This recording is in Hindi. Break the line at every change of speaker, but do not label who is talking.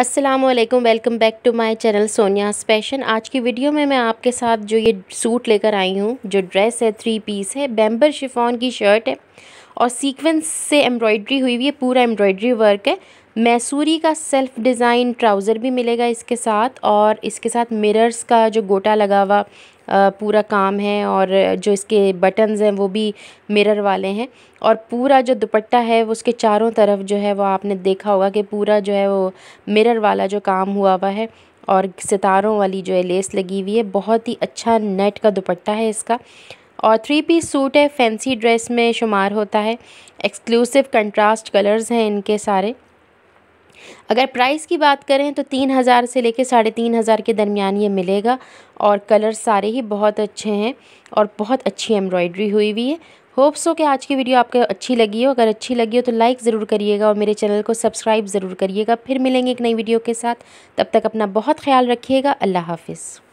अस्सलाम वालेकुम welcome back to my channel Sonia स्पेशन आज की वीडियो में मैं आपके साथ जो ये सूट लेकर आई हूँ जो ड्रेस है थ्री पीस है बैम्बर शिफॉन की शर्ट है और सीक्वेंस से एम्ब्रॉयड्री हुई हुई है पूरा एम्ब्रॉयड्री वर्क है मैसूरी का सेल्फ डिज़ाइन ट्राउज़र भी मिलेगा इसके साथ और इसके साथ मिरर्स का जो गोटा लगा हुआ पूरा काम है और जो इसके बटन्स हैं वो भी मिरर वाले हैं और पूरा जो दुपट्टा है वो उसके चारों तरफ जो है वो आपने देखा होगा कि पूरा जो है वो मिरर वाला जो काम हुआ हुआ है और सितारों वाली जो है लेस लगी हुई है बहुत ही अच्छा नेट का दुपट्टा है इसका और थ्री पीस सूट है फैंसी ड्रेस में शुमार होता है एक्सक्लूसिव कंट्रास्ट कलर्स हैं इनके सारे अगर प्राइस की बात करें तो तीन हज़ार से लेकर साढ़े तीन हज़ार के दरमियान ये मिलेगा और कलर सारे ही बहुत अच्छे हैं और बहुत अच्छी एम्ब्रॉयडरी हुई हुई है होप्स हो कि आज की वीडियो आपको अच्छी लगी हो अगर अच्छी लगी हो तो लाइक ज़रूर करिएगा और मेरे चैनल को सब्सक्राइब ज़रूर करिएगा फिर मिलेंगे एक नई वीडियो के साथ तब तक अपना बहुत ख्याल रखिएगा अल्लाह हाफिज़